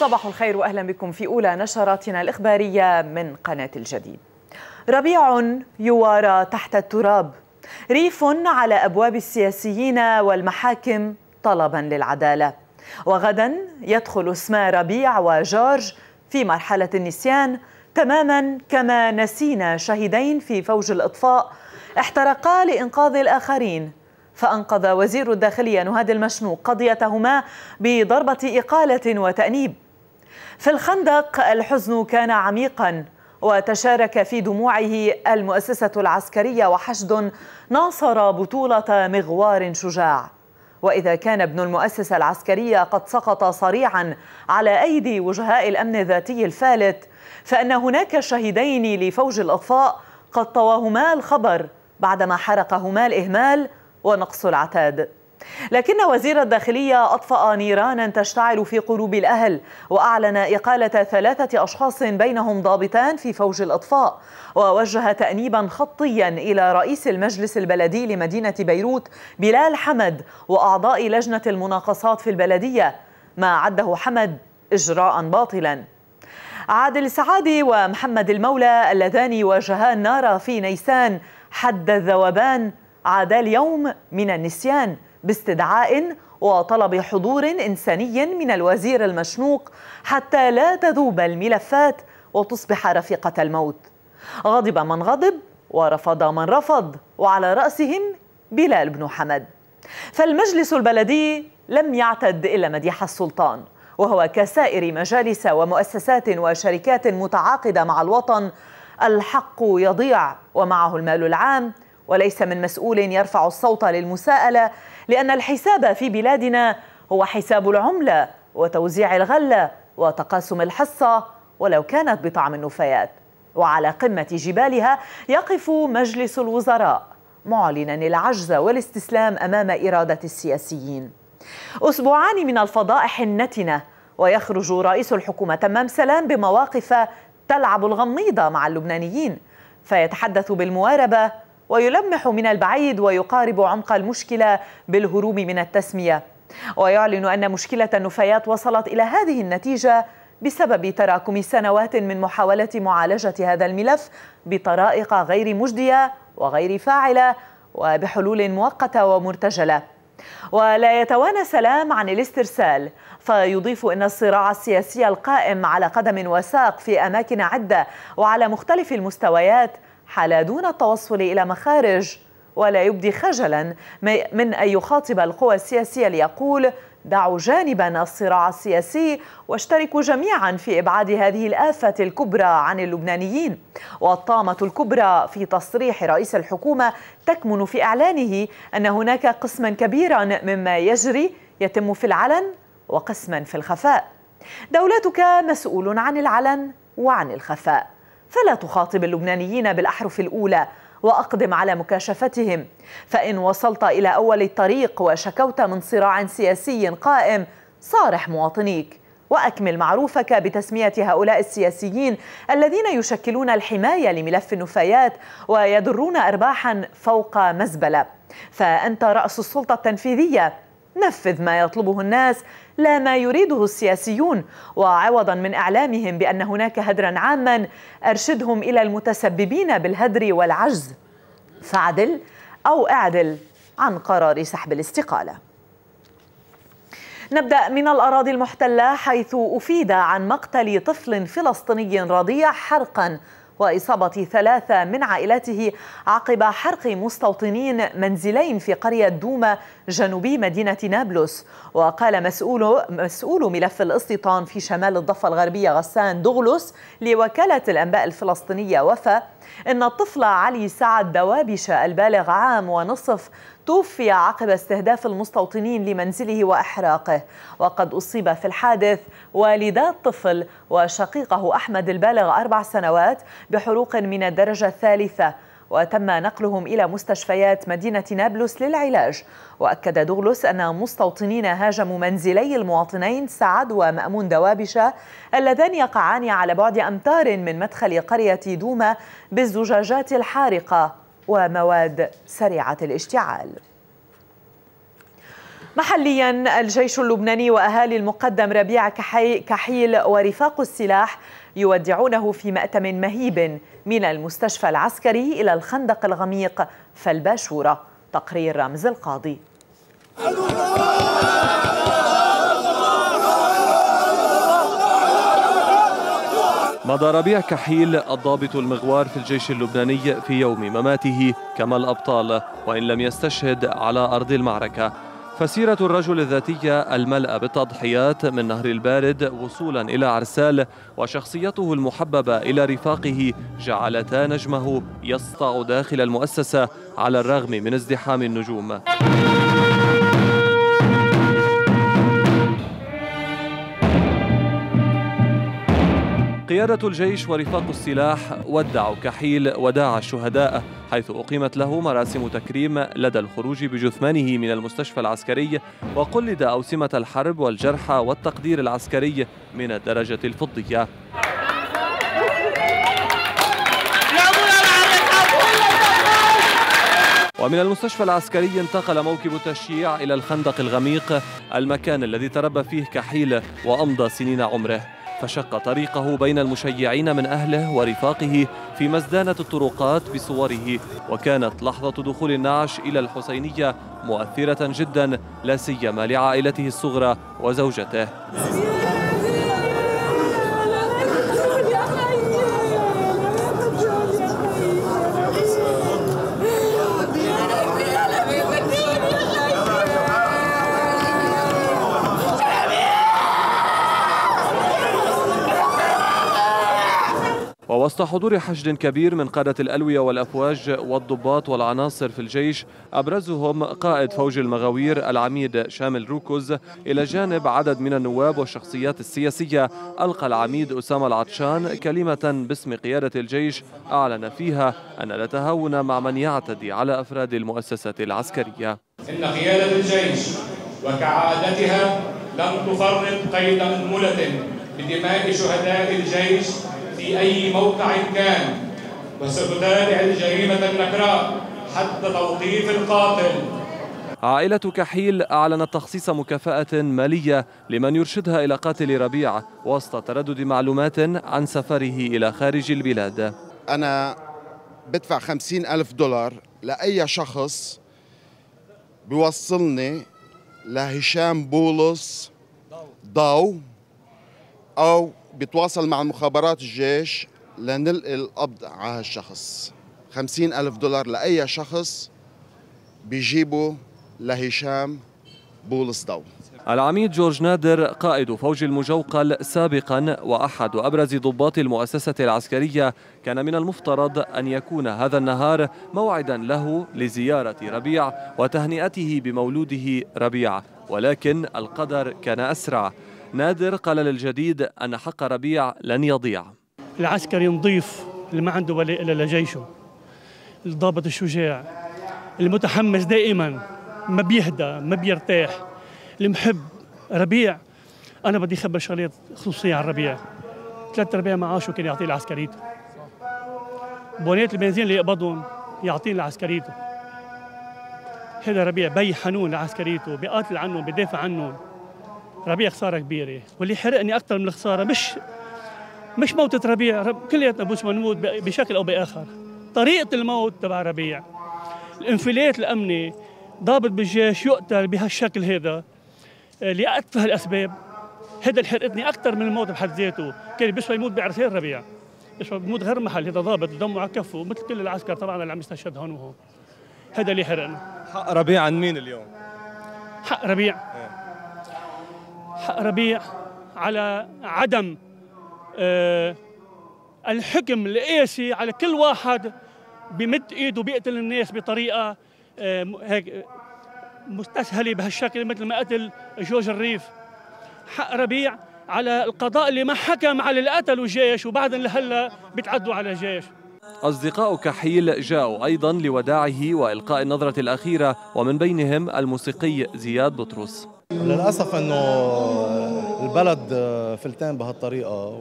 صباح الخير واهلا بكم في اولى نشراتنا الاخباريه من قناه الجديد. ربيع يوارى تحت التراب، ريف على ابواب السياسيين والمحاكم طلبا للعداله. وغدا يدخل اسما ربيع وجورج في مرحله النسيان تماما كما نسينا شهيدين في فوج الاطفاء احترقا لانقاذ الاخرين فأنقذ وزير الداخلية نهاد المشنوق قضيتهما بضربة إقالة وتأنيب في الخندق الحزن كان عميقا وتشارك في دموعه المؤسسة العسكرية وحشد ناصر بطولة مغوار شجاع وإذا كان ابن المؤسسة العسكرية قد سقط صريعا على أيدي وجهاء الأمن الذاتي الفالت فأن هناك شهيدين لفوج الأطفاء قد طواهما الخبر بعدما حرقهما الإهمال ونقص العتاد لكن وزير الداخلية أطفأ نيرانا تشتعل في قلوب الأهل وأعلن إقالة ثلاثة أشخاص بينهم ضابطان في فوج الإطفاء ووجه تأنيبا خطيا إلى رئيس المجلس البلدي لمدينة بيروت بلال حمد وأعضاء لجنة المناقصات في البلدية ما عده حمد إجراء باطلا عادل سعادي ومحمد المولى اللذان واجها النار في نيسان حد الذوبان عادا اليوم من النسيان باستدعاء وطلب حضور انساني من الوزير المشنوق حتى لا تذوب الملفات وتصبح رفيقه الموت غضب من غضب ورفض من رفض وعلى راسهم بلال بن حمد فالمجلس البلدي لم يعتد الا مديح السلطان وهو كسائر مجالس ومؤسسات وشركات متعاقده مع الوطن الحق يضيع ومعه المال العام وليس من مسؤول يرفع الصوت للمساءله لأن الحساب في بلادنا هو حساب العملة وتوزيع الغلة وتقاسم الحصة ولو كانت بطعم النفايات وعلى قمة جبالها يقف مجلس الوزراء معلنا العجز والاستسلام أمام إرادة السياسيين أسبوعان من الفضائح النتنة ويخرج رئيس الحكومة تمام سلام بمواقف تلعب الغميضة مع اللبنانيين فيتحدث بالمواربة ويلمح من البعيد ويقارب عمق المشكلة بالهروب من التسمية ويعلن أن مشكلة النفايات وصلت إلى هذه النتيجة بسبب تراكم سنوات من محاولة معالجة هذا الملف بطرائق غير مجدية وغير فاعلة وبحلول مؤقتة ومرتجلة ولا يتوانى سلام عن الاسترسال فيضيف ان الصراع السياسي القائم على قدم وساق في اماكن عده وعلى مختلف المستويات حال دون التوصل إلى مخارج ولا يبدي خجلا من أن يخاطب القوى السياسية ليقول دعوا جانبا الصراع السياسي واشتركوا جميعا في إبعاد هذه الآفة الكبرى عن اللبنانيين والطامة الكبرى في تصريح رئيس الحكومة تكمن في إعلانه أن هناك قسما كبيرا مما يجري يتم في العلن وقسما في الخفاء دولتك مسؤول عن العلن وعن الخفاء فلا تخاطب اللبنانيين بالأحرف الأولى وأقدم على مكاشفتهم فإن وصلت إلى أول الطريق وشكوت من صراع سياسي قائم صارح مواطنيك وأكمل معروفك بتسمية هؤلاء السياسيين الذين يشكلون الحماية لملف النفايات ويدرون أرباحا فوق مزبلة فأنت رأس السلطة التنفيذية نفذ ما يطلبه الناس لا ما يريده السياسيون وعوضا من اعلامهم بان هناك هدرا عاما ارشدهم الى المتسببين بالهدر والعجز فعدل او اعدل عن قرار سحب الاستقاله نبدا من الاراضي المحتله حيث افيد عن مقتل طفل فلسطيني رضيع حرقا وإصابة ثلاثة من عائلته عقب حرق مستوطنين منزلين في قرية دوما جنوبي مدينة نابلس وقال مسؤول, مسؤول ملف الاستيطان في شمال الضفة الغربية غسان دغلس لوكالة الأنباء الفلسطينية وفا إن الطفل علي سعد دوابشة البالغ عام ونصف توفي عقب استهداف المستوطنين لمنزله وإحراقه وقد أصيب في الحادث والدا الطفل وشقيقه أحمد البالغ أربع سنوات بحروق من الدرجة الثالثة وتم نقلهم إلى مستشفيات مدينة نابلس للعلاج وأكد دوغلوس أن مستوطنين هاجموا منزلي المواطنين سعد ومأمون دوابشة اللذان يقعان على بعد أمتار من مدخل قرية دوما بالزجاجات الحارقة ومواد سريعة الاشتعال محليا الجيش اللبناني واهالي المقدم ربيع كحيل ورفاق السلاح يودعونه في مأتم مهيب من المستشفى العسكري الى الخندق الغميق فالباشوره تقرير رمز القاضي مضى ربيع كحيل الضابط المغوار في الجيش اللبناني في يوم مماته كما الأبطال وإن لم يستشهد على أرض المعركة فسيرة الرجل الذاتية الملا بالتضحيات من نهر البارد وصولا إلى عرسال وشخصيته المحببة إلى رفاقه جعلتا نجمه يسطع داخل المؤسسة على الرغم من ازدحام النجوم قيادة الجيش ورفاق السلاح ودعوا كحيل وداع الشهداء حيث أقيمت له مراسم تكريم لدى الخروج بجثمانه من المستشفى العسكري وقلد أوسمة الحرب والجرحى والتقدير العسكري من الدرجة الفضية ومن المستشفى العسكري انتقل موكب التشييع إلى الخندق الغميق المكان الذي تربى فيه كحيل وأمضى سنين عمره فشق طريقه بين المشيعين من أهله ورفاقه في مزدانة الطرقات بصوره وكانت لحظة دخول النعش إلى الحسينية مؤثرة جدا لا سيما لعائلته الصغرى وزوجته ووسط حضور حشد كبير من قادة الألوية والأفواج والضباط والعناصر في الجيش أبرزهم قائد فوج المغاوير العميد شامل روكوز إلى جانب عدد من النواب والشخصيات السياسية ألقى العميد أسامة العطشان كلمة باسم قيادة الجيش أعلن فيها أن لا تهاون مع من يعتدي على أفراد المؤسسة العسكرية إن قيادة الجيش وكعادتها لم تفرط قيد أنملة بدماء شهداء الجيش أي موقع كان وستتابع الجريمة النكراء حتى توقيف القاتل عائلة كحيل أعلنت تخصيص مكافأة مالية لمن يرشدها إلى قاتل ربيع وسط تردد معلومات عن سفره إلى خارج البلاد أنا بدفع خمسين ألف دولار لأي شخص بيوصلني لهشام بولس ضو أو بيتواصل مع مخابرات الجيش لنلقي القبض على هالشخص خمسين ألف دولار لأي شخص بيجيبه لهشام بولس دو العميد جورج نادر قائد فوج المجوقل سابقا وأحد أبرز ضباط المؤسسة العسكرية كان من المفترض أن يكون هذا النهار موعدا له لزيارة ربيع وتهنئته بمولوده ربيع ولكن القدر كان أسرع نادر قال للجديد أن حق ربيع لن يضيع العسكري نضيف اللي ما عنده ولاء إلا لجيشه الضابط الشجاع المتحمس دائما ما بيهدى ما بيرتاح المحب ربيع أنا بدي خبر شغلات خصوصية عن ربيع ثلاث ربيع معاشه كان يعطيه لعسكريته بونات البنزين اللي يقبضهم يعطيه لعسكريته هذا ربيع بي حنون لعسكريته بيقاتل عنهم بدافع عنهم ربيع خساره كبيره واللي حرقني اكثر من الخساره مش مش موتة ربيع كلياتنا بوش بنموت بشكل او باخر طريقه الموت تبع ربيع الانفلات الامني ضابط بالجيش يقتل بهالشكل هذا آه، لاتفه الاسباب هذا اللي حرقتني اكثر من الموت بحد ذاته كان بيشفى يموت بعرسين ربيع بيشفى بموت غير محل هذا ضابط دمه على كفه مثل كل العسكر طبعا اللي عم يستشهد هون وهون هذا اللي حرقنا حق ربيع عن مين اليوم؟ حق ربيع ربيع على عدم آه، الحكم القاسي على كل واحد بمد ايده بيقتل الناس بطريقه آه، هيك مستسهله بهالشكل مثل ما قتل جورج الريف حق ربيع على القضاء اللي ما حكم على اللي قتلوا الجيش وبعد لهلا بتعدوا على الجيش أصدقاء كحيل جاءوا أيضا لوداعه وإلقاء النظرة الأخيرة ومن بينهم الموسيقي زياد بطرس للأسف أنه البلد فلتان بهالطريقة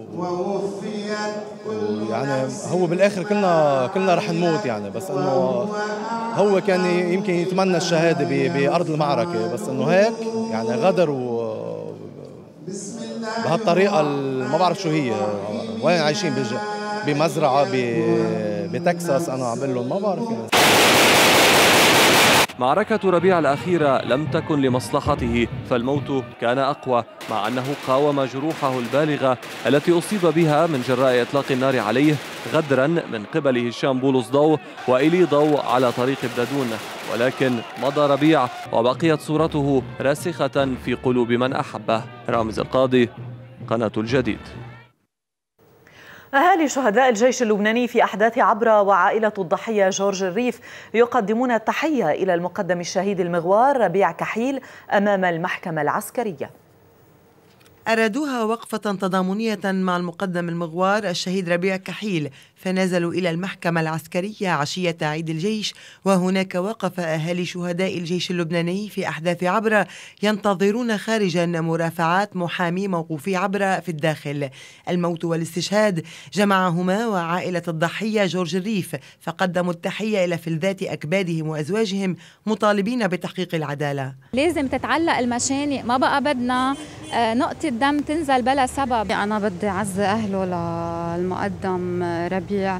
يعني هو بالآخر كلنا كلنا رح نموت يعني بس أنه هو كان يمكن يتمنى الشهادة بأرض المعركة بس أنه هيك يعني غدر و بهالطريقة ما بعرف شو هي وين عايشين بمزرعة بتكساس أنا عم بقول لهم ما بعرف يعني معركة ربيع الأخيرة لم تكن لمصلحته فالموت كان أقوى مع أنه قاوم جروحه البالغة التي أصيب بها من جراء إطلاق النار عليه غدرا من قبل هشام بولس ضو وإلي ضو على طريق بدادون ولكن مضى ربيع وبقيت صورته راسخة في قلوب من أحبه رامز القاضي قناة الجديد أهالي شهداء الجيش اللبناني في أحداث عبرة وعائلة الضحية جورج الريف يقدمون التحية إلى المقدم الشهيد المغوار ربيع كحيل أمام المحكمة العسكرية أرادوها وقفة تضامنية مع المقدم المغوار الشهيد ربيع كحيل فنزلوا إلى المحكمة العسكرية عشية عيد الجيش وهناك وقف أهالي شهداء الجيش اللبناني في أحداث عبرة ينتظرون خارجا مرافعات محامي موقوفي عبرة في الداخل الموت والاستشهاد جمعهما وعائلة الضحية جورج الريف فقدموا التحية إلى فلذات أكبادهم وأزواجهم مطالبين بتحقيق العدالة لازم تتعلق المشانق ما بقى بدنا آه، نقطة دم تنزل بلا سبب أنا بدي أعز أهله للمقدم ربي الربيع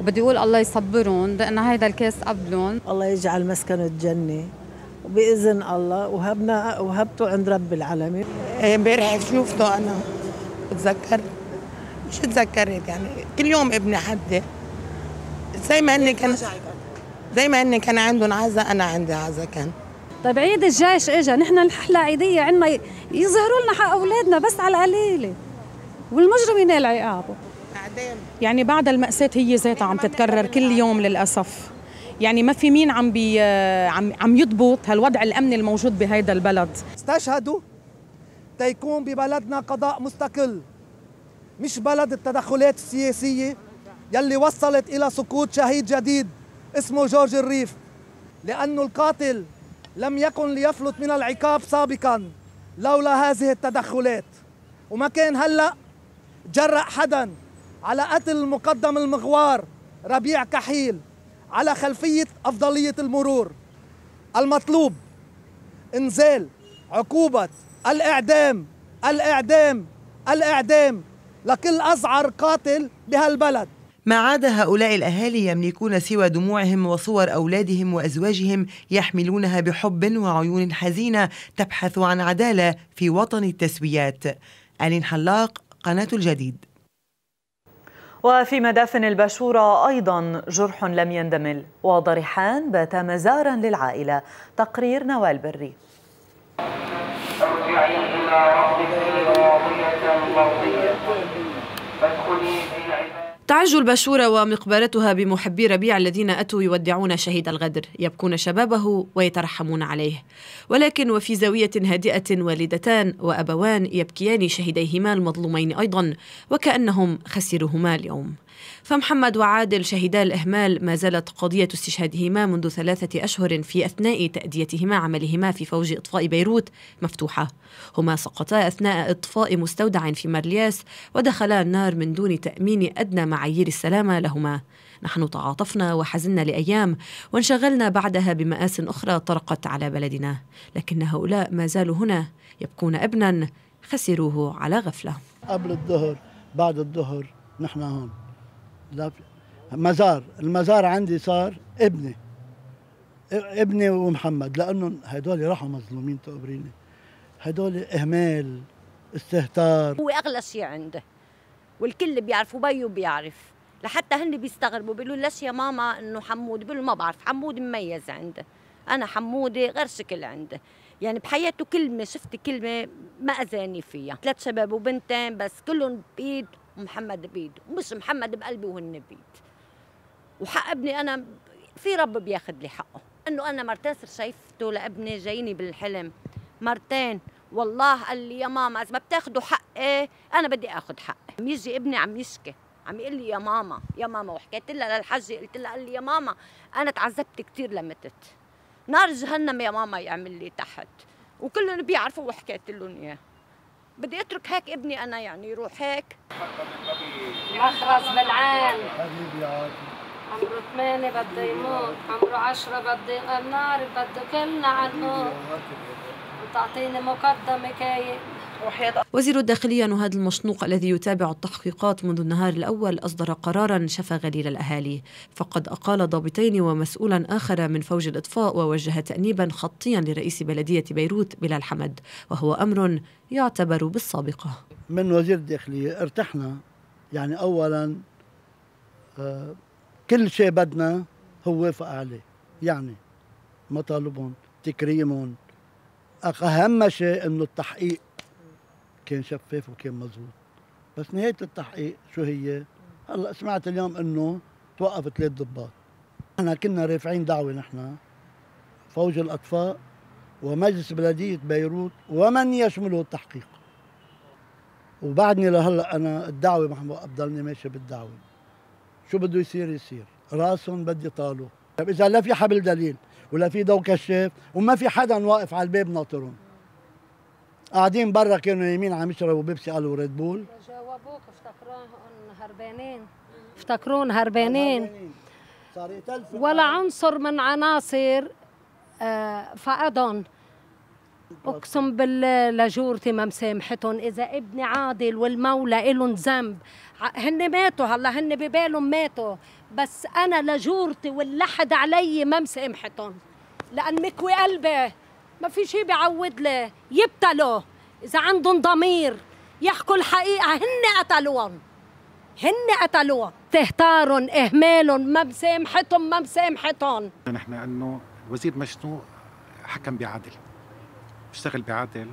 وبدي اقول الله يصبرهم لانه هيدا الكاس قبلهم الله يجعل مسكنه الجنه وباذن الله وهبنا وهبته عند رب العالمين إيه، امبارح شفته انا بتذكر مش تذكرت يعني كل يوم ابني حدي زي ما هن كان زي ما هن كان عندهم عزا انا عندي عزا كان طيب عيد الجيش اجى نحن الحلة عيدية عندنا يظهروا لنا حق اولادنا بس على القليلة والمجرم ينال عقابه يعني بعد المأساة هي ذاتها عم تتكرر كل يوم للأسف يعني ما في مين عم بي عم عم يضبط هالوضع الامني الموجود بهيدا البلد استشهدوا تيكون ببلدنا قضاء مستقل مش بلد التدخلات السياسيه يلي وصلت الى سقوط شهيد جديد اسمه جورج الريف لانه القاتل لم يكن ليفلت من العقاب سابقا لولا هذه التدخلات وما كان هلا جرأ حدا على قتل المقدم المغوار ربيع كحيل على خلفية أفضلية المرور المطلوب انزال عقوبة الإعدام الإعدام الإعدام لكل أزعر قاتل بهالبلد ما عاد هؤلاء الأهالي يملكون سوى دموعهم وصور أولادهم وأزواجهم يحملونها بحب وعيون حزينة تبحث عن عدالة في وطن التسويات ألين حلاق قناة الجديد وفي مدافن البشورة أيضا جرح لم يندمل وضريحان بات مزارا للعائلة تقرير نوال بري ارجعي إلى ربك راضية مرضية فادخلي تعج الباشورة ومقبرتها بمحبي ربيع الذين أتوا يودعون شهيد الغدر يبكون شبابه ويترحمون عليه ولكن وفي زاوية هادئة والدتان وأبوان يبكيان شهيديهما المظلومين أيضا وكأنهم خسرهما اليوم فمحمد وعادل شهدا الإهمال ما زالت قضية استشهادهما منذ ثلاثة أشهر في أثناء تأديتهما عملهما في فوج إطفاء بيروت مفتوحة هما سقطا أثناء إطفاء مستودع في مارلياس ودخلا النار من دون تأمين أدنى معايير السلامة لهما نحن تعاطفنا وحزنا لأيام وانشغلنا بعدها بمآس أخرى طرقت على بلدنا لكن هؤلاء ما زالوا هنا يبكون ابنا خسروه على غفلة قبل الظهر بعد الظهر نحن هون مزار المزار عندي صار ابني ابني ومحمد لانهم هدول راحوا مظلومين تقبريني هدول اهمال استهتار هو اغلى شيء عنده والكل بيعرف بيو بيعرف لحتى هن بيستغربوا بيقولوا ليش يا ماما انه حمود بيقولوا ما بعرف حمود مميز عنده انا حموده غير شكل عنده يعني بحياته كلمه شفت كلمه ما اذاني فيها ثلاث شباب وبنتين بس كلهم بايد محمد بيده مش محمد بقلبي وهن بيد وحق ابني انا في رب بياخذ لي حقه انه انا مرتين صرت شايفته لابني جايني بالحلم مرتين والله قال لي يا ماما اذا ما بتاخذوا حقي انا بدي اخذ حقي يجي ابني عم يشكي عم يقول لي يا ماما يا ماما وحكيت لها للحجه قلت لها قال لي يا ماما انا تعذبت كثير لمتت نار جهنم يا ماما يعمل لي تحت وكلهم بيعرفوا وحكيت لهم اياه بدي اترك هيك ابني انا يعني يروح هيك مخرز بالعين حبيبي عمره ثمانية بده يموت عمره عشرة بده نار بده كلنا على الموت وتعطيني مقدمة كايه وزير الداخلية نهاد المشنوق الذي يتابع التحقيقات منذ النهار الأول أصدر قرارا شفى غليل الأهالي فقد أقال ضابطين ومسؤولا آخر من فوج الإطفاء ووجه تأنيبا خطيا لرئيس بلدية بيروت بلال حمد وهو أمر يعتبر بالسابقة من وزير الداخلية ارتحنا يعني أولا آه، كل شيء بدنا هو وافق عليه يعني مطالبهم تكريمهم أهم شيء أنه التحقيق كان شفاف وكان مزبوط بس نهايه التحقيق شو هي هلا سمعت اليوم انه توقف ثلاث ضباط نحن كنا رافعين دعوه نحن فوج الاطفاء ومجلس بلديه بيروت ومن يشمله التحقيق وبعدني لهلا انا الدعوه ما ضلني ماشي بالدعوه شو بده يصير يصير راسهم بدي طالوا طيب اذا لا في حبل دليل ولا في ضوء كشاف وما في حدا واقف على الباب ناطرهم قاعدين برا كانوا نايمين عم يشربوا بيبسي قالوا ريد بول جاوبوك افتكروهم هربانين افتكرون هربانين ولا عنصر من عناصر آه، فقدهم اقسم بالله لجورتي ما مسامحتهم اذا ابني عادل والمولى لهم ذنب هن ماتوا هلا هن ببالهم ماتوا بس انا لجورتي واللحد علي ما مسامحتهم لان مكوي قلبي ما في شيء بيعوض له يبتلوا اذا عندهم ضمير يحكوا الحقيقه هن قتلوهم هن قتلوهم تهتارهم اهمالهم ما مسامحتهم ما مسامحتهم نحن انه الوزير مشنو حكم بعدل اشتغل بعدل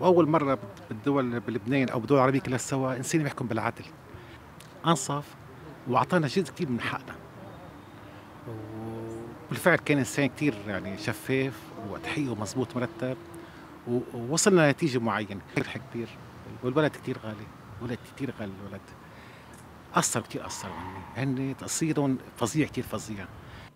واول مره بالدول بلبنان او بالدول العربيه كلها سوا انسان بيحكم بالعدل انصف واعطانا جزء كثير من حقنا وبالفعل كان انسان كثير يعني شفاف وتحيه مضبوط مرتب ووصلنا لنتيجه معينه كثير كبير والولد كثير غالي ولد كثير غالي الولد اثر كثير اثر هن تاثيرهم فظيع كثير فظيع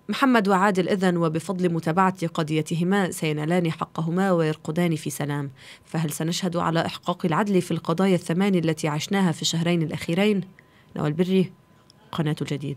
محمد وعادل إذن وبفضل متابعة قضيتهما سينالان حقهما ويرقدان في سلام فهل سنشهد على إحقاق العدل في القضايا الثمان التي عشناها في الشهرين الأخيرين؟ نوال بري قناة الجديد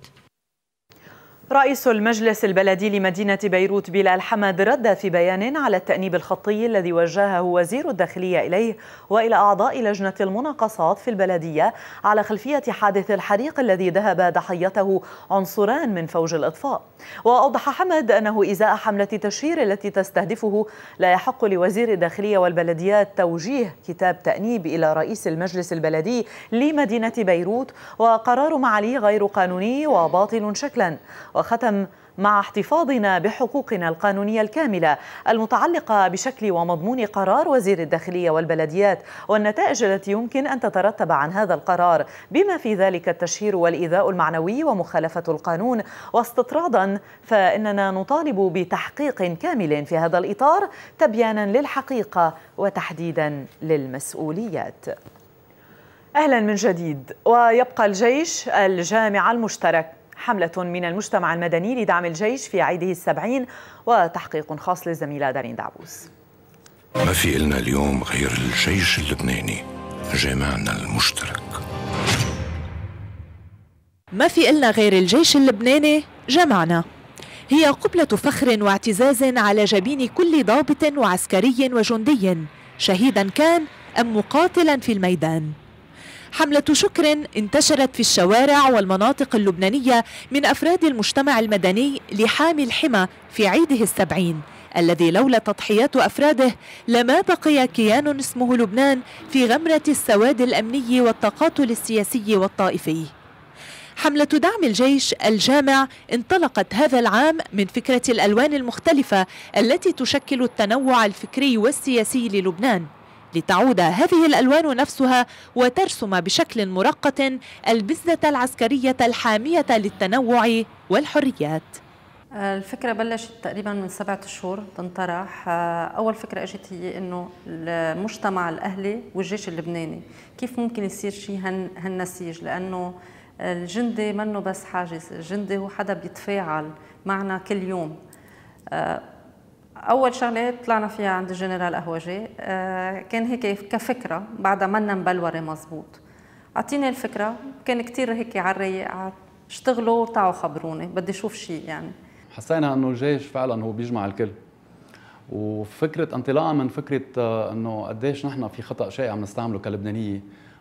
رئيس المجلس البلدي لمدينة بيروت بلال حمد رد في بيان على التأنيب الخطي الذي وجهه وزير الداخلية إليه وإلى أعضاء لجنة المناقصات في البلدية على خلفية حادث الحريق الذي ذهب ضحيته عنصران من فوج الإطفاء وأوضح حمد أنه إزاء حملة تشهير التي تستهدفه لا يحق لوزير الداخلية والبلديات توجيه كتاب تأنيب إلى رئيس المجلس البلدي لمدينة بيروت وقرار معالي غير قانوني وباطل شكلا وختم مع احتفاظنا بحقوقنا القانونية الكاملة المتعلقة بشكل ومضمون قرار وزير الداخلية والبلديات والنتائج التي يمكن أن تترتب عن هذا القرار بما في ذلك التشهير والإيذاء المعنوي ومخالفة القانون واستطرادا فإننا نطالب بتحقيق كامل في هذا الإطار تبيانا للحقيقة وتحديدا للمسؤوليات أهلا من جديد ويبقى الجيش الجامع المشترك حملة من المجتمع المدني لدعم الجيش في عيده السبعين وتحقيق خاص للزميلة دارين دعبوس ما في إلنا اليوم غير الجيش اللبناني جمعنا المشترك ما في إلنا غير الجيش اللبناني جمعنا هي قبلة فخر واعتزاز على جبين كل ضابط وعسكري وجندي شهيدا كان أم مقاتلا في الميدان حملة شكر انتشرت في الشوارع والمناطق اللبنانية من أفراد المجتمع المدني لحامي الحمى في عيده السبعين الذي لولا تضحيات أفراده لما بقي كيان اسمه لبنان في غمرة السواد الأمني والتقاتل السياسي والطائفي حملة دعم الجيش الجامع انطلقت هذا العام من فكرة الألوان المختلفة التي تشكل التنوع الفكري والسياسي للبنان لتعود هذه الألوان نفسها وترسم بشكل مرقط البزة العسكرية الحامية للتنوع والحريات الفكرة بلشت تقريبا من سبعة شهور تنطرح أول فكرة أجت هي أنه المجتمع الأهلي والجيش اللبناني كيف ممكن يصير شيء هن هالنسيج لأنه الجندي منه بس حاجز الجندي هو حدا بيتفاعل معنا كل يوم اول شغله طلعنا فيها عند الجنرال قهوجي آه، كان هيك كفكره بعدها منا مبلوره مزبوط اعطيني الفكره كان كثير هيك على الرايق اشتغلوا تعوا خبروني بدي اشوف شيء يعني حسينا انه الجيش فعلا هو بيجمع الكل وفكره انطلاقا من فكره آه، انه قديش نحن في خطا شائع عم نستعمله كلبنانيه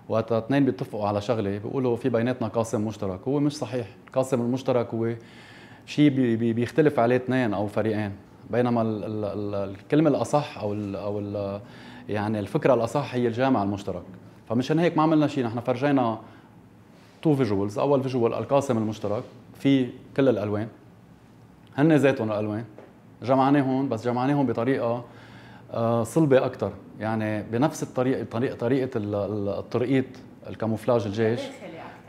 وقت اثنين بيتفقوا على شغله بيقولوا في بيناتنا قاسم مشترك هو مش صحيح القاسم المشترك هو شيء بيختلف عليه اثنين او فريقين بينما الكلمه الاصح او الـ او الـ يعني الفكره الاصح هي الجامع المشترك فمشان هيك ما عملنا شيء نحن فرجينا تو فيجوالز اول فيجوال القاسم المشترك في كل الالوان هن ذاتهم الالوان جمعناهم بس جمعناهم بطريقه آه، صلبه اكثر يعني بنفس الطريقه طريقه طريقه الترقيط الكاموفلاج الجيش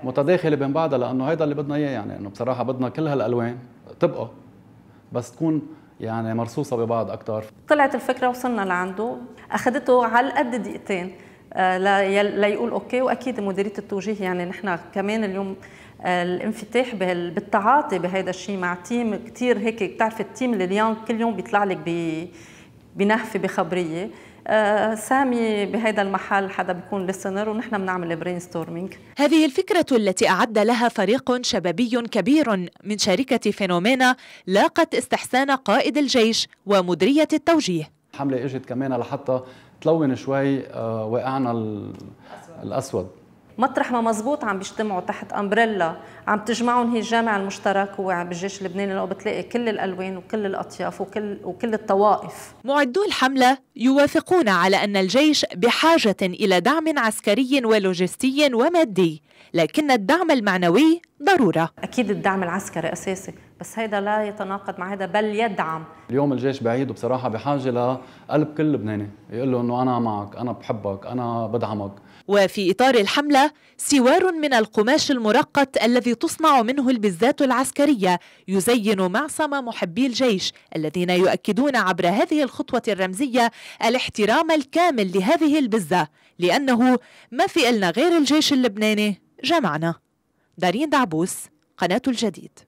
متداخله بين بعضها لانه هيدا اللي بدنا اياه يعني انه بصراحه بدنا كل هالالوان تبقى بس تكون يعني مرصوصه ببعض اكثر طلعت الفكره وصلنا لعنده اخذته على قد دقيقتين آه، ليقول اوكي واكيد مديريه التوجيه يعني نحن كمان اليوم آه، الانفتاح بالتعاطي بهذا الشيء مع تيم كثير هيك بتعرف التيم اللي اليوم كل يوم بيطلع لك بنهفه بخبريه آه، سامي بهذا المحل حدا بيكون لسنر ونحن بنعمل برين ستورمينج هذه الفكرة التي أعد لها فريق شبابي كبير من شركة فينومينا لاقت استحسان قائد الجيش ومدرية التوجيه الحملة إجت كمان لحتى تلون شوي آه، واقعنا الأسود مطرح ما مزبوط عم بيجتمعوا تحت امبريلا عم تجمعهم هي الجامع المشترك هو بالجيش اللبناني لو بتلاقي كل الالوان وكل الاطياف وكل وكل الطوائف معدو الحمله يوافقون على ان الجيش بحاجه الى دعم عسكري ولوجستي ومادي لكن الدعم المعنوي ضروره اكيد الدعم العسكري اساسي بس هيدا لا يتناقض مع هيدا بل يدعم اليوم الجيش بعيد وبصراحه بحاجه لقلب كل لبناني يقول له انه انا معك انا بحبك انا بدعمك وفي إطار الحملة سوار من القماش المرقط الذي تصنع منه البزات العسكرية يزين معصم محبي الجيش الذين يؤكدون عبر هذه الخطوة الرمزية الاحترام الكامل لهذه البزة لأنه ما في إلنا غير الجيش اللبناني جمعنا دارين دعبوس قناة الجديد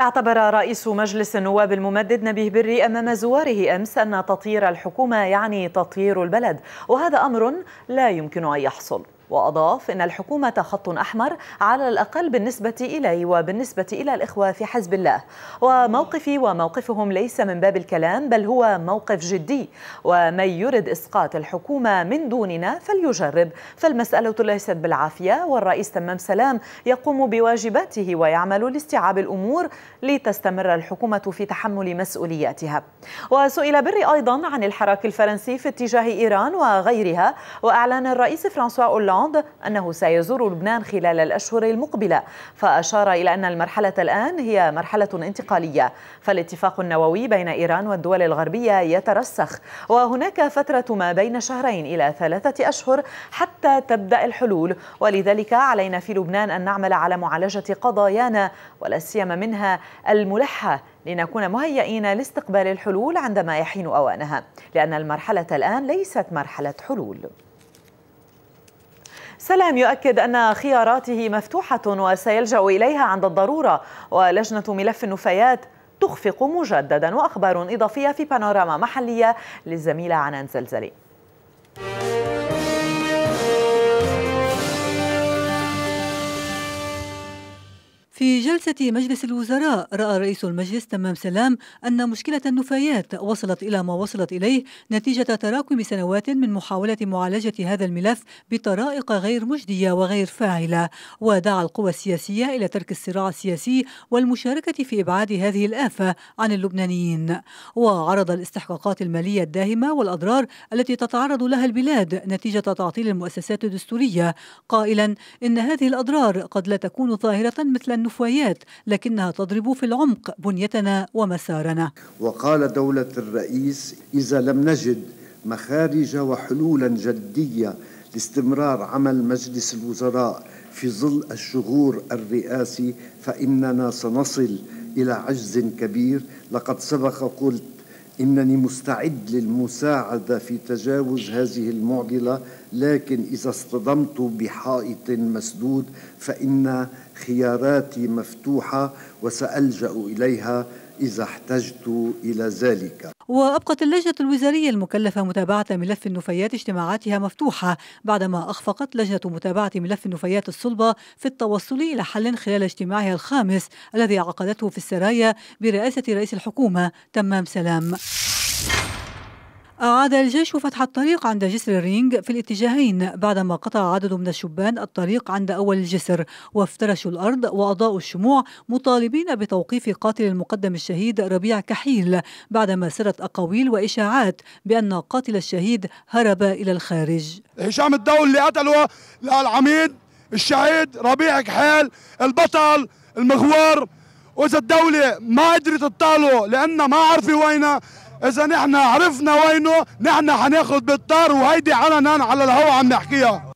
اعتبر رئيس مجلس النواب الممدد نبيه بري أمام زواره أمس أن تطير الحكومة يعني تطير البلد وهذا أمر لا يمكن أن يحصل وأضاف أن الحكومة خط أحمر على الأقل بالنسبة إلي وبالنسبة إلى الإخوة في حزب الله وموقفي وموقفهم ليس من باب الكلام بل هو موقف جدي ومن يرد إسقاط الحكومة من دوننا فليجرب فالمسألة ليست بالعافية والرئيس تمام سلام يقوم بواجباته ويعمل لاستيعاب الأمور لتستمر الحكومة في تحمل مسؤولياتها وسئل بري أيضا عن الحراك الفرنسي في اتجاه إيران وغيرها وأعلن الرئيس فرانسوا أولاند هولاند أنه سيزور لبنان خلال الأشهر المقبلة فأشار إلى أن المرحلة الآن هي مرحلة انتقالية فالاتفاق النووي بين إيران والدول الغربية يترسخ وهناك فترة ما بين شهرين إلى ثلاثة أشهر حتى تبدأ الحلول ولذلك علينا في لبنان أن نعمل على معالجة قضايانا ولا سيما منها الملحة لنكون مهيئين لاستقبال الحلول عندما يحين أوانها لأن المرحلة الآن ليست مرحلة حلول سلام يؤكد أن خياراته مفتوحة وسيلجأ إليها عند الضرورة ولجنة ملف النفايات تخفق مجددا وأخبار إضافية في بانوراما محلية للزميلة عنان زلزلي في جلسة مجلس الوزراء رأى رئيس المجلس تمام سلام أن مشكلة النفايات وصلت إلى ما وصلت إليه نتيجة تراكم سنوات من محاولة معالجة هذا الملف بطرائق غير مجدية وغير فاعلة ودعا القوى السياسية إلى ترك الصراع السياسي والمشاركة في إبعاد هذه الآفة عن اللبنانيين وعرض الاستحقاقات المالية الداهمة والأضرار التي تتعرض لها البلاد نتيجة تعطيل المؤسسات الدستورية قائلا إن هذه الأضرار قد لا تكون ظاهرة مثل النفايات لكنها تضرب في العمق بنيتنا ومسارنا وقال دولة الرئيس إذا لم نجد مخارج وحلولا جدية لاستمرار عمل مجلس الوزراء في ظل الشغور الرئاسي فإننا سنصل إلى عجز كبير لقد سبق قلت إنني مستعد للمساعدة في تجاوز هذه المعضلة لكن إذا اصطدمت بحائط مسدود فإن خياراتي مفتوحة وسألجأ إليها إذا احتجت إلى ذلك وأبقت اللجنة الوزارية المكلفة متابعة ملف النفايات اجتماعاتها مفتوحة بعدما أخفقت لجنة متابعة ملف النفايات الصلبة في التوصل إلى حل خلال اجتماعها الخامس الذي عقدته في السرايا برئاسة رئيس الحكومة تمام سلام أعاد الجيش فتح الطريق عند جسر الرينج في الاتجاهين بعدما قطع عدد من الشبان الطريق عند أول الجسر وافترشوا الأرض وأضاءوا الشموع مطالبين بتوقيف قاتل المقدم الشهيد ربيع كحيل بعدما سرت أقاويل وإشاعات بأن قاتل الشهيد هرب إلى الخارج هشام الدول اللي قتله العميد الشهيد ربيع كحيل البطل المغوار وإذا الدولة ما قدرت تطاله لأنها ما عارفة وينها اذا نحن عرفنا وينه نحن حناخد بالطار وهيدي علنا على الهوا عم نحكيها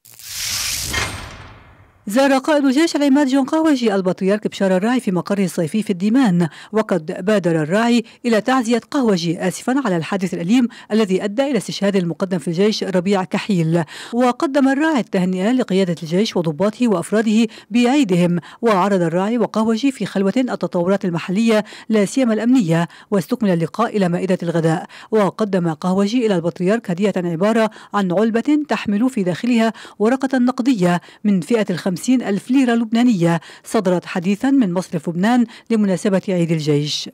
زار قائد الجيش العماد جون قاوجي البطريرك بشار الراعي في مقره الصيفي في الديمان وقد بادر الراعي إلى تعزية قهوجي آسفا على الحادث الأليم الذي أدى إلى استشهاد المقدم في الجيش ربيع كحيل وقدم الراعي التهنئة لقيادة الجيش وضباطه وأفراده بأيدهم وعرض الراعي وقهوجي في خلوة التطورات المحلية لا سيما الأمنية واستكمل اللقاء إلى مائدة الغداء وقدم قهوجي إلى البطريرك هدية عبارة عن علبة تحمل في داخلها ورقة نقدية من فئة الخمس 50 ألف ليرة لبنانية صدرت حديثا من مصرف لبنان لمناسبة عيد الجيش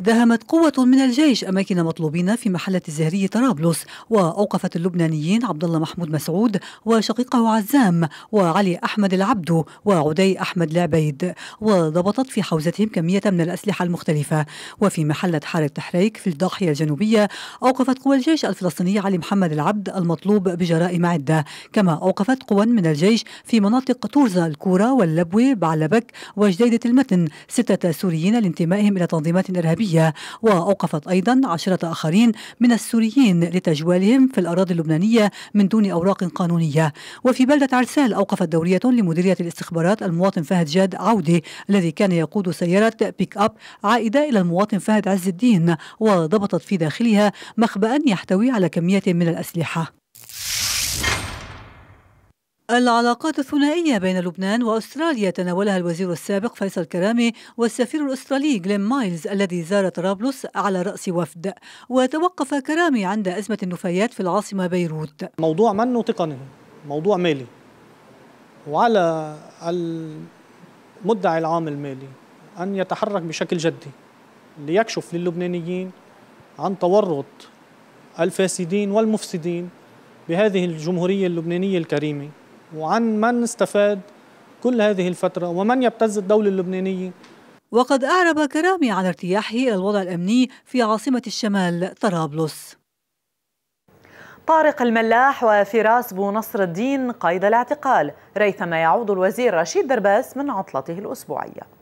دهمت قوة من الجيش أماكن مطلوبين في محلة الزهري طرابلس وأوقفت اللبنانيين عبد الله محمود مسعود وشقيقه عزام وعلي أحمد العبد وعدي أحمد العبيد وضبطت في حوزتهم كمية من الأسلحة المختلفة وفي محلة حارة تحريك في الضاحية الجنوبية أوقفت قوى الجيش الفلسطيني علي محمد العبد المطلوب بجرائم عدة كما أوقفت قوى من الجيش في مناطق تورزا الكورة واللبوي بعلبك وجديدة المتن ستة سوريين لانتمائهم إلى تنظيمات إرهابية الليبية وأوقفت أيضا عشرة آخرين من السوريين لتجوالهم في الأراضي اللبنانية من دون أوراق قانونية وفي بلدة عرسال أوقفت دورية لمديرية الاستخبارات المواطن فهد جاد عودي الذي كان يقود سيارة بيك أب عائدة إلى المواطن فهد عز الدين وضبطت في داخلها مخبأ يحتوي على كمية من الأسلحة العلاقات الثنائية بين لبنان وأستراليا تناولها الوزير السابق فيصل كرامي والسفير الأسترالي جليم مايلز الذي زار طرابلس على رأس وفد وتوقف كرامي عند أزمة النفايات في العاصمة بيروت موضوع منه تقني موضوع مالي وعلى المدعي العام المالي أن يتحرك بشكل جدي ليكشف للبنانيين عن تورط الفاسدين والمفسدين بهذه الجمهورية اللبنانية الكريمة وعن من استفاد كل هذه الفترة ومن يبتز الدولة اللبنانية وقد أعرب كرامي عن ارتياحه إلى الوضع الأمني في عاصمة الشمال طرابلس طارق الملاح وفراس بو نصر الدين قيد الاعتقال ريثما يعود الوزير رشيد درباس من عطلته الأسبوعية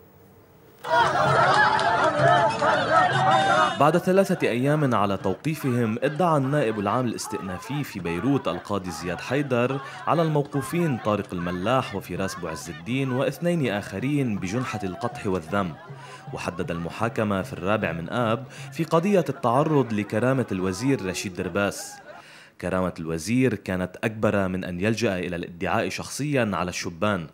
بعد ثلاثة أيام على توقيفهم ادعى النائب العام الاستئنافي في بيروت القاضي زياد حيدر على الموقوفين طارق الملاح وفراس بوعز الدين واثنين آخرين بجنحة القطح والذم وحدد المحاكمة في الرابع من آب في قضية التعرض لكرامة الوزير رشيد درباس كرامة الوزير كانت أكبر من أن يلجأ إلى الادعاء شخصيا على الشبان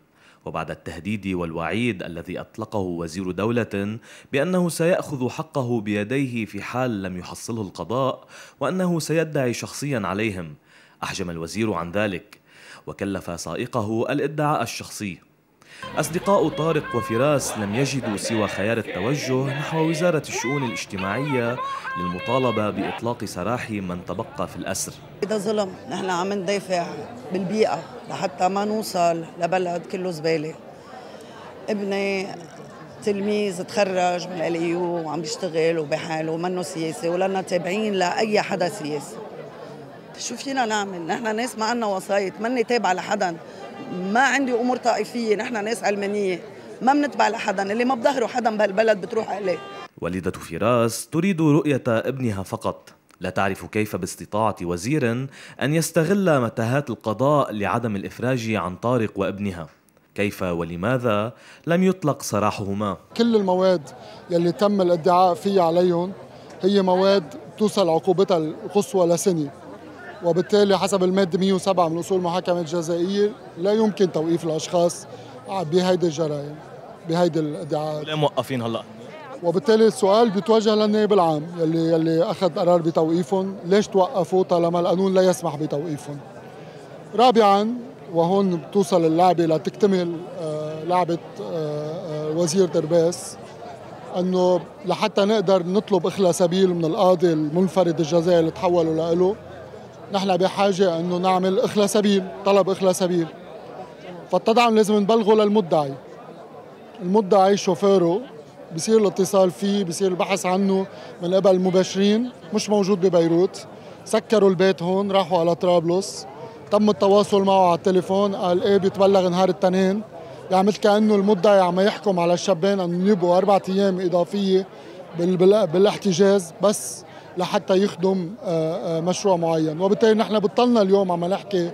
وبعد التهديد والوعيد الذي أطلقه وزير دولة بأنه سيأخذ حقه بيديه في حال لم يحصله القضاء وأنه سيدعي شخصيا عليهم أحجم الوزير عن ذلك وكلف سائقه الادعاء الشخصي أصدقاء طارق وفراس لم يجدوا سوى خيار التوجه نحو وزارة الشؤون الاجتماعية للمطالبة بإطلاق سراح من تبقى في الأسر إذا ظلم نحن عم ندافع بالبيئة لحتى ما نوصل لبلد كله زبالة ابني تلميذ تخرج من اليو وعم بيشتغل وبحاله ومنه سياسي ولنا تابعين لاي حدا سياسي شو فينا نعمل نحن ناس ما عندنا وسايط ماني تابعه لحدا ما عندي امور طائفيه نحن ناس علمانيه ما بنتبع لحدا اللي ما بظهره حدا بهالبلد بتروح عليه والدة فراس تريد رؤية ابنها فقط لا تعرف كيف باستطاعة وزير أن يستغل متاهات القضاء لعدم الإفراج عن طارق وابنها كيف ولماذا لم يطلق سراحهما كل المواد يلي تم الادعاء فيها عليهم هي مواد توصل عقوبتها القصوى لسنه وبالتالي حسب المادة 107 من أصول المحاكمة الجزائية لا يمكن توقيف الأشخاص بهيدي الجرائم بهيدي الادعاءات لا موقفين هلا وبالتالي السؤال بيتوجه للنائب العام يلي يلي اخذ قرار بتوقيفهم ليش توقفوا طالما القانون لا يسمح بتوقيفهم رابعا وهون بتوصل اللعبه لتكتمل آه، لعبه آه، آه، وزير درباس انه لحتى نقدر نطلب اخلى سبيل من القاضي المنفرد الجزائري اللي تحولوا له نحن بحاجة أنه نعمل إخلاء سبيل طلب إخلاء سبيل فالتدعم لازم نبلغه للمدعي المدعي شوفيره بصير الاتصال فيه بصير البحث عنه من قبل المباشرين مش موجود ببيروت سكروا البيت هون راحوا على طرابلس تم التواصل معه على التليفون قال ايه بيتبلغ نهار التنين يعني مثل كانه المدعي عم يحكم على الشابين انه يبقوا اربع ايام اضافيه بالاحتجاز بس لحتى يخدم آه، آه، مشروع معين وبالتالي نحن بطلنا اليوم عم نحكي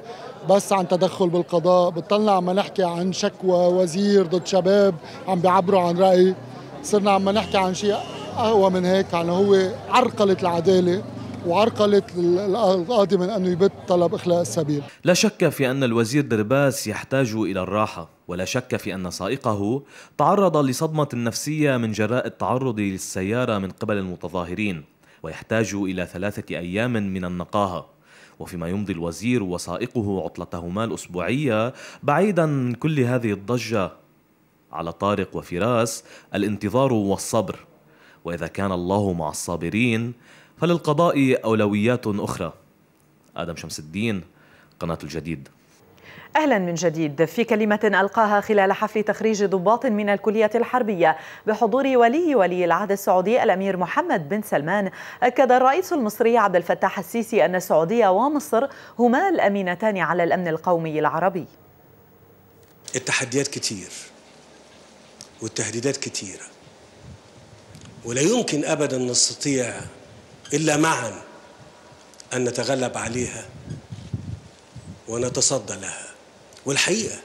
بس عن تدخل بالقضاء بطلنا عم نحكي عن شكوى وزير ضد شباب عم بيعبروا عن رأي صرنا عم نحكي عن شيء أقوى من هيك يعني هو عرقلة العدالة وعرقلت القاضي من أنه يبت طلب إخلاء السبيل لا شك في أن الوزير درباس يحتاج إلى الراحة ولا شك في أن سائقه تعرض لصدمة نفسية من جراء التعرض للسيارة من قبل المتظاهرين ويحتاج إلى ثلاثة أيام من النقاهة وفيما يمضي الوزير وسائقه عطلتهما الأسبوعية بعيدا من كل هذه الضجة على طارق وفراس الانتظار والصبر وإذا كان الله مع الصابرين فللقضاء أولويات أخرى آدم شمس الدين قناة الجديد أهلا من جديد في كلمة ألقاها خلال حفل تخريج ضباط من الكلية الحربية بحضور ولي ولي العهد السعودي الأمير محمد بن سلمان أكد الرئيس المصري عبد الفتاح السيسي أن السعودية ومصر هما الأمينتان على الأمن القومي العربي التحديات كتير والتهديدات كتيرة ولا يمكن أبدا نستطيع إلا معا أن نتغلب عليها ونتصدى لها والحقيقة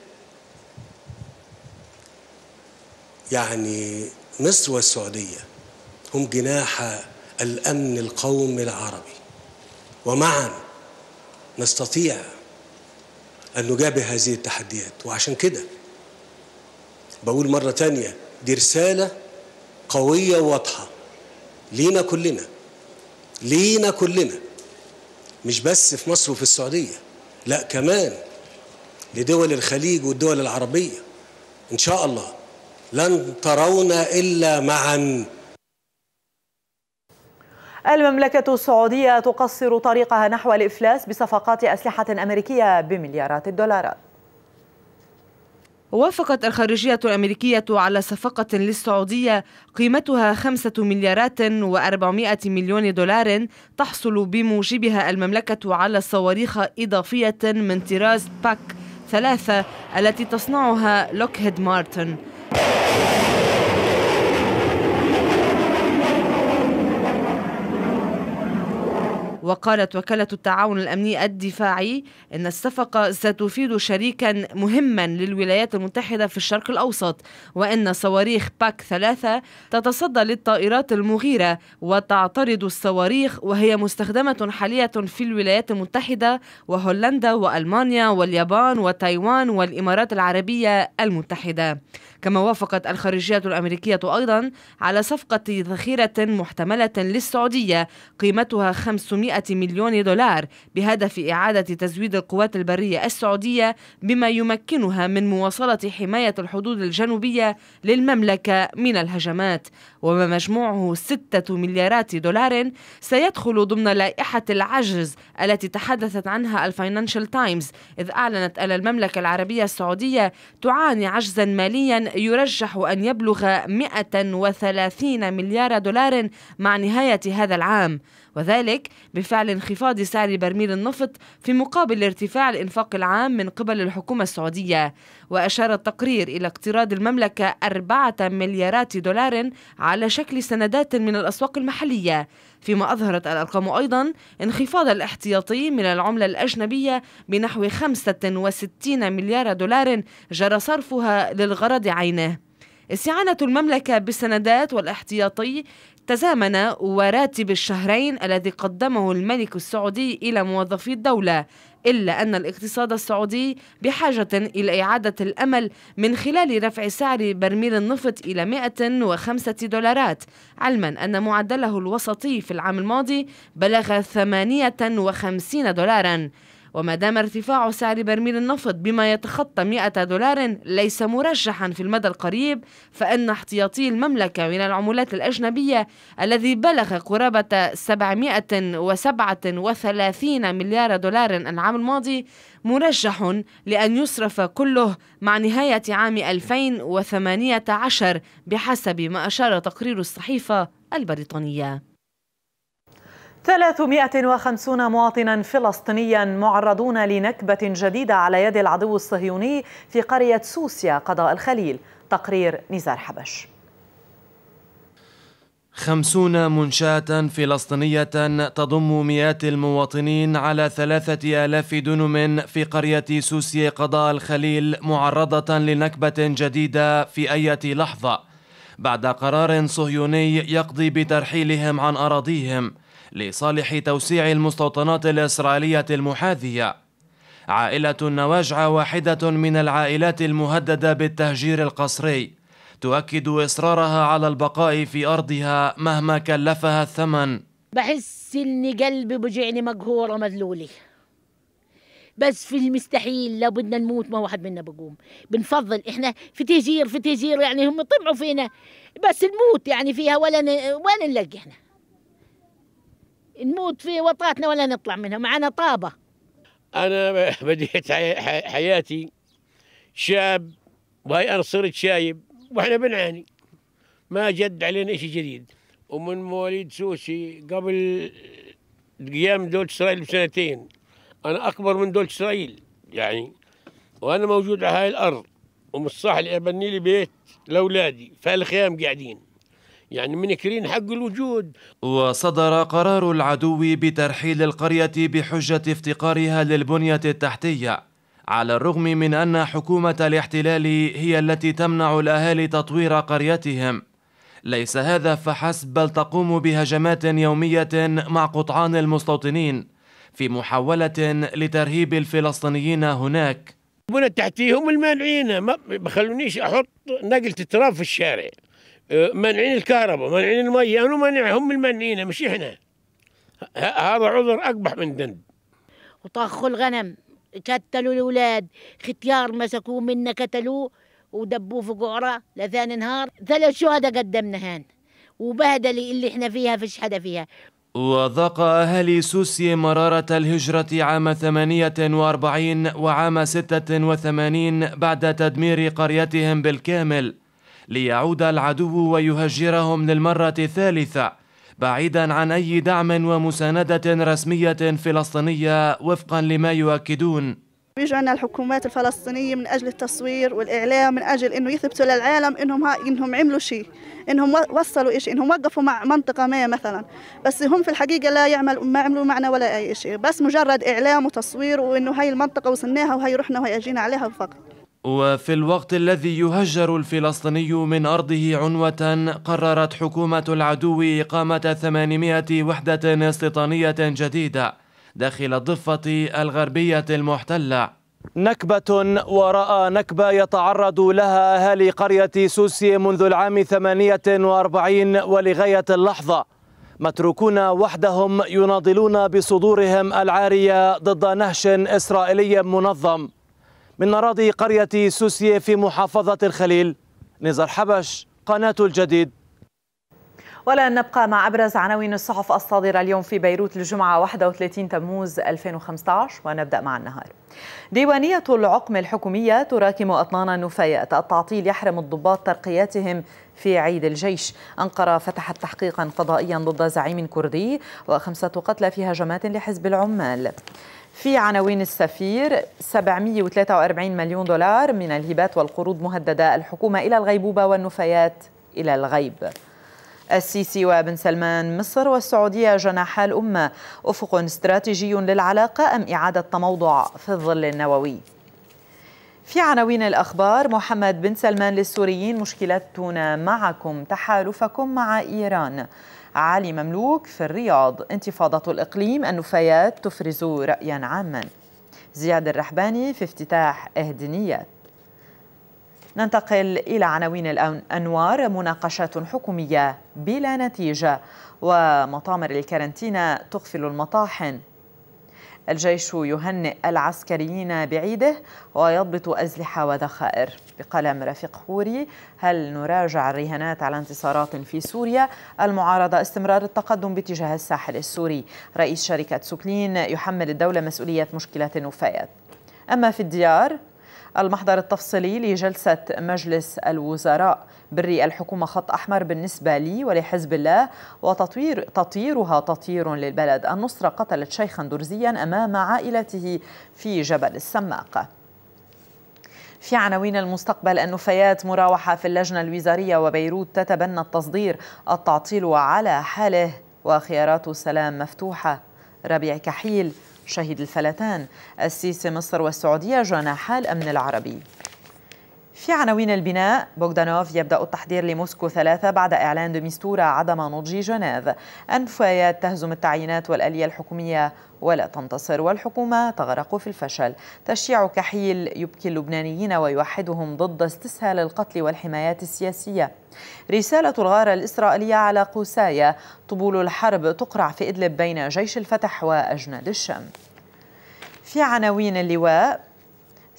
يعني مصر والسعودية هم جناح الأمن القومي العربي ومعا نستطيع أن نجابه هذه التحديات وعشان كده بقول مرة تانية دي رسالة قوية وواضحة لينا كلنا لينا كلنا مش بس في مصر وفي السعودية لا كمان لدول الخليج والدول العربية إن شاء الله لن ترون إلا معا المملكة السعودية تقصر طريقها نحو الإفلاس بصفقات أسلحة أمريكية بمليارات الدولارات وافقت الخارجية الأمريكية على صفقة للسعودية قيمتها خمسة مليارات وأربعمائة مليون دولار تحصل بموجبها المملكة على صواريخ إضافية من طراز باك الثلاثة التي تصنعها لوكهيد مارتن وقالت وكالة التعاون الأمني الدفاعي أن الصفقة ستفيد شريكا مهما للولايات المتحدة في الشرق الأوسط وأن صواريخ باك ثلاثة تتصدى للطائرات المغيرة وتعترض الصواريخ وهي مستخدمة حالية في الولايات المتحدة وهولندا وألمانيا واليابان وتايوان والإمارات العربية المتحدة كما وافقت الخارجية الأمريكية أيضا على صفقة ذخيرة محتملة للسعودية قيمتها 500 مليون دولار بهدف إعادة تزويد القوات البرية السعودية بما يمكنها من مواصلة حماية الحدود الجنوبية للمملكة من الهجمات وما مجموعه 6 مليارات دولار سيدخل ضمن لائحة العجز التي تحدثت عنها الفاينانشال تايمز إذ أعلنت أن المملكة العربية السعودية تعاني عجزا ماليا يرجح أن يبلغ 130 مليار دولار مع نهاية هذا العام وذلك بفعل انخفاض سعر برميل النفط في مقابل ارتفاع الإنفاق العام من قبل الحكومة السعودية وأشار التقرير إلى اقتراض المملكة أربعة مليارات دولار على شكل سندات من الأسواق المحلية فيما أظهرت الأرقام أيضا انخفاض الاحتياطي من العملة الأجنبية بنحو 65 مليار دولار جرى صرفها للغرض عينه استعانة المملكة بالسندات والاحتياطي تزامن وراتب الشهرين الذي قدمه الملك السعودي إلى موظفي الدولة إلا أن الاقتصاد السعودي بحاجة إلى إعادة الأمل من خلال رفع سعر برميل النفط إلى 105 دولارات علما أن معدله الوسطي في العام الماضي بلغ 58 دولارا وما دام ارتفاع سعر برميل النفط بما يتخطى 100 دولار ليس مرجحا في المدى القريب فإن احتياطي المملكة من العملات الأجنبية الذي بلغ قرابة 737 مليار دولار العام الماضي مرجح لأن يصرف كله مع نهاية عام 2018 بحسب ما أشار تقرير الصحيفة البريطانية 350 مواطنا فلسطينيا معرضون لنكبة جديدة على يد العدو الصهيوني في قرية سوسيا قضاء الخليل تقرير نزار حبش خمسون منشاة فلسطينية تضم مئات المواطنين على ثلاثة آلاف دنم في قرية سوسي قضاء الخليل معرضة لنكبة جديدة في أي لحظة بعد قرار صهيوني يقضي بترحيلهم عن أراضيهم لصالح توسيع المستوطنات الإسرائيلية المحاذية عائلة النواجع واحدة من العائلات المهددة بالتهجير القسري تؤكد إصرارها على البقاء في أرضها مهما كلفها الثمن بحس إن قلبي بجعني مقهورة مذلولة بس في المستحيل لو بدنا نموت ما واحد منا بقوم بنفضل احنا في تهجير في تهجير يعني هم طمعوا فينا بس نموت يعني فيها ولا وين نلاقي احنا نموت في وطاتنا ولا نطلع منها معنا طابة أنا بديت حياتي شاب وهي أنا صرت شايب وإحنا بنعاني ما جد علينا شيء جديد ومن مواليد سوسي قبل قيام دولة إسرائيل بسنتين أنا أكبر من دولة إسرائيل يعني وأنا موجود على هاي الأرض ومش صح لي أبني لي بيت لأولادي فالخيام قاعدين يعني منكرين حق الوجود وصدر قرار العدو بترحيل القرية بحجة افتقارها للبنية التحتية على الرغم من أن حكومة الاحتلال هي التي تمنع الأهالي تطوير قريتهم ليس هذا فحسب بل تقوم بهجمات يومية مع قطعان المستوطنين في محاولة لترهيب الفلسطينيين هناك البنى التحتية هم المانعين ما بخلونيش أحط نقلة التراب في الشارع منعين الكهرباء منعين المية هم منع هم المنعين مش احنا هذا عذر اقبح من ذنب وطخوا الغنم كتلوا الاولاد ختيار مسكوه منا كتلوه ودبوه في قعره لثاني نهار ثلاث شهداء قدمنا هان وبهدل اللي احنا فيها فيش حدا فيها وذاق أهالي سوسي مرارة الهجرة عام 48 وعام 86 بعد تدمير قريتهم بالكامل ليعود العدو ويهجرهم للمرة الثالثة بعيدا عن أي دعم ومساندة رسمية فلسطينية وفقا لما يؤكدون بيجوا عنا الحكومات الفلسطينية من أجل التصوير والإعلام من أجل إنه يثبتوا للعالم إنهم ها إنهم عملوا شيء إنهم وصلوا شيء إنهم وقفوا مع منطقة ما مثلا بس هم في الحقيقة لا يعمل ما عملوا معنا ولا أي شيء بس مجرد إعلام وتصوير وإنه هاي المنطقة وصلناها وهي رحنا وهي أجينا عليها فقط وفي الوقت الذي يهجر الفلسطيني من أرضه عنوة قررت حكومة العدو إقامة 800 وحدة استيطانية جديدة داخل الضفة الغربية المحتلة نكبة وراء نكبة يتعرض لها أهالي قرية سوسي منذ العام 48 ولغاية اللحظة متروكون وحدهم يناضلون بصدورهم العارية ضد نهش إسرائيلي منظم من أراضي قرية سوسية في محافظة الخليل نزار حبش قناة الجديد ولن نبقى مع أبرز عناوين الصحف الصادرة اليوم في بيروت الجمعة 31 تموز 2015 ونبدأ مع النهار ديوانية العقم الحكومية تراكم أطنان النفايات التعطيل يحرم الضباط ترقياتهم في عيد الجيش أنقرة فتحت تحقيقا قضائيا ضد زعيم كردي وخمسة قتلى في هجمات لحزب العمال في عناوين السفير 743 مليون دولار من الهبات والقروض مهددة الحكومة إلى الغيبوبة والنفايات إلى الغيب السيسي وبن سلمان مصر والسعودية جناح الأمة أفق استراتيجي للعلاقة أم إعادة تموضع في الظل النووي في عناوين الأخبار محمد بن سلمان للسوريين مشكلتنا معكم تحالفكم مع إيران علي مملوك في الرياض انتفاضة الإقليم النفايات تفرز رأيا عاما زياد الرحباني في افتتاح إهدنيات ننتقل إلى عناوين الأنوار مناقشات حكومية بلا نتيجة ومطامر الكارنتينا تغفل المطاحن الجيش يهنئ العسكريين بعيده ويضبط أسلحة وذخائر بقلم رفيق خوري هل نراجع الرهانات على انتصارات في سوريا المعارضة استمرار التقدم باتجاه الساحل السوري رئيس شركة سوكلين يحمل الدولة مسؤولية مشكلة النفايات أما في الديار المحضر التفصيلي لجلسة مجلس الوزراء بري الحكومة خط أحمر بالنسبة لي ولحزب الله وتطوير تطيرها تطير للبلد النصرة قتلت شيخا درزيا أمام عائلته في جبل السماقة في عناوين المستقبل النفايات مراوحة في اللجنة الوزارية وبيروت تتبنى التصدير التعطيل على حاله وخيارات السلام مفتوحة ربيع كحيل شهيد الفلتان السيسي مصر والسعودية جناحا الأمن العربي في عناوين البناء بوغدانوف يبدأ التحضير لموسكو ثلاثة بعد إعلان دميستورا عدم نضج جنيف انفايات تهزم التعيينات والآلية الحكومية ولا تنتصر والحكومة تغرق في الفشل تشييع كحيل يبكي اللبنانيين ويوحدهم ضد استسهال القتل والحمايات السياسية رسالة الغارة الإسرائيلية على قوسايا طبول الحرب تقرع في إدلب بين جيش الفتح وأجناد الشام في عناوين اللواء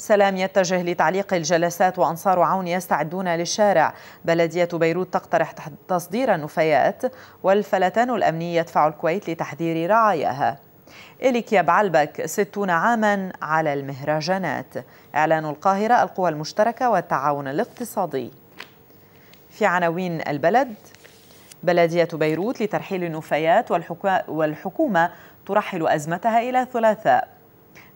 سلام يتجه لتعليق الجلسات وأنصار عون يستعدون للشارع بلدية بيروت تقترح تصدير النفايات والفلتان الأمني يدفع الكويت لتحذير رعاياها يا بعلبك ستون عاما على المهرجانات إعلان القاهرة القوى المشتركة والتعاون الاقتصادي في عناوين البلد بلدية بيروت لترحيل النفايات والحكومة ترحل أزمتها إلى ثلاثاء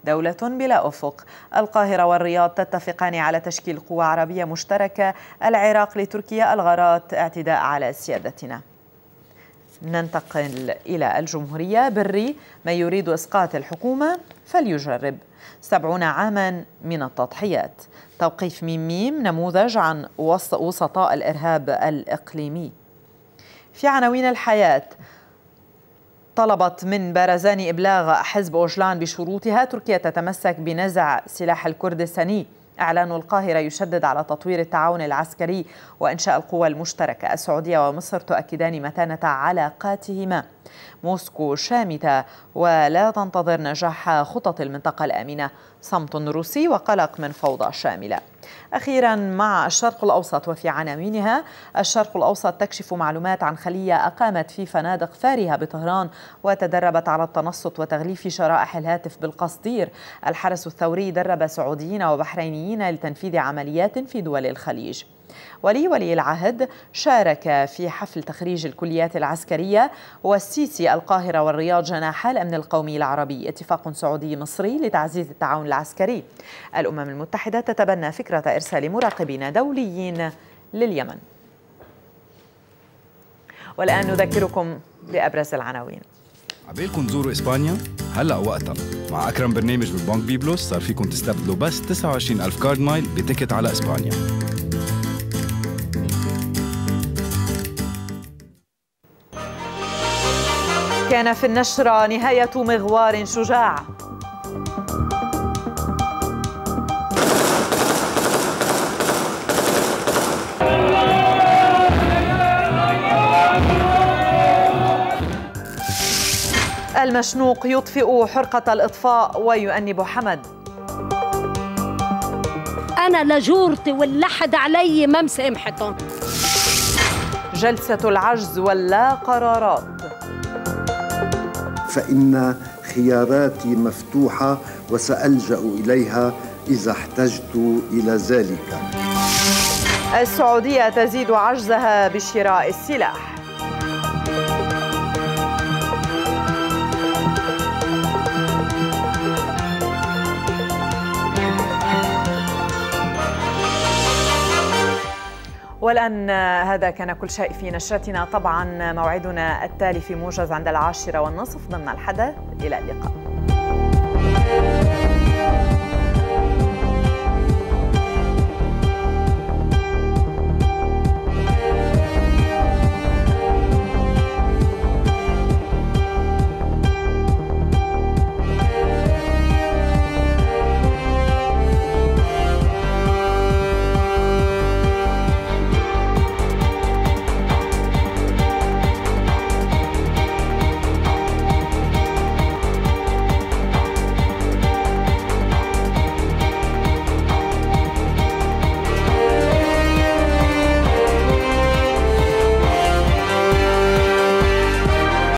دولة بلا أفق القاهرة والرياض تتفقان على تشكيل قوى عربية مشتركة العراق لتركيا الغارات اعتداء على سيادتنا ننتقل إلى الجمهورية بري من يريد إسقاط الحكومة فليجرب سبعون عاما من التضحيات توقيف ميم ميم نموذج عن وسطاء الإرهاب الإقليمي في عناوين الحياة طلبت من بارزان إبلاغ حزب أوجلان بشروطها تركيا تتمسك بنزع سلاح الكردستاني إعلان القاهرة يشدد على تطوير التعاون العسكري وإنشاء القوى المشتركة السعودية ومصر تؤكدان متانة علاقاتهما موسكو شامتة ولا تنتظر نجاح خطط المنطقة الآمنة صمت روسي وقلق من فوضى شاملة أخيرا مع الشرق الأوسط وفي عناوينها الشرق الأوسط تكشف معلومات عن خلية أقامت في فنادق فارهة بطهران وتدربت على التنصت وتغليف شرائح الهاتف بالقصدير الحرس الثوري درب سعوديين وبحرينيين لتنفيذ عمليات في دول الخليج ولي ولي العهد شارك في حفل تخريج الكليات العسكرية والسيسي القاهرة والرياض جناح الأمن القومي العربي اتفاق سعودي مصري لتعزيز التعاون العسكري الأمم المتحدة تتبنى فكرة إرسال مراقبين دوليين لليمن والآن نذكركم بأبرز العناوين عبالكم تزوروا اسبانيا هلا وقتها مع اكرم برنامج بالبنك بيبلوس صار فيكم تستبدلوا بس 29000 كارد مايل بتيكت على اسبانيا كان في النشرة نهاية مغوار شجاع المشنوق يطفئ حرقة الإطفاء ويؤنب حمد أنا لا جورتي واللحد علي ممس إمحتهم جلسة العجز واللا قرارات فإن خياراتي مفتوحة وسألجأ إليها إذا احتجت إلى ذلك السعودية تزيد عجزها بشراء السلاح والآن هذا كان كل شيء في نشرتنا طبعا موعدنا التالي في موجز عند العاشرة والنصف ضمن الحدث إلى اللقاء